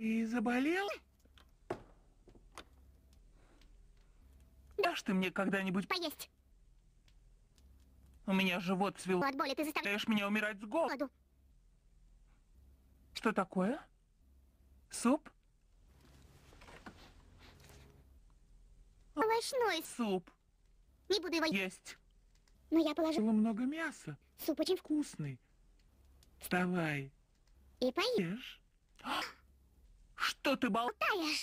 Ты заболела? Дашь ты мне когда-нибудь... Поесть. У меня живот свело. От боли ты заставляешь меня умирать с голоду. Что такое? Суп? Овощной суп. Не буду его есть. Но я положила много мяса. Суп очень вкусный. Вставай. И поешь. to ty bałtajesz.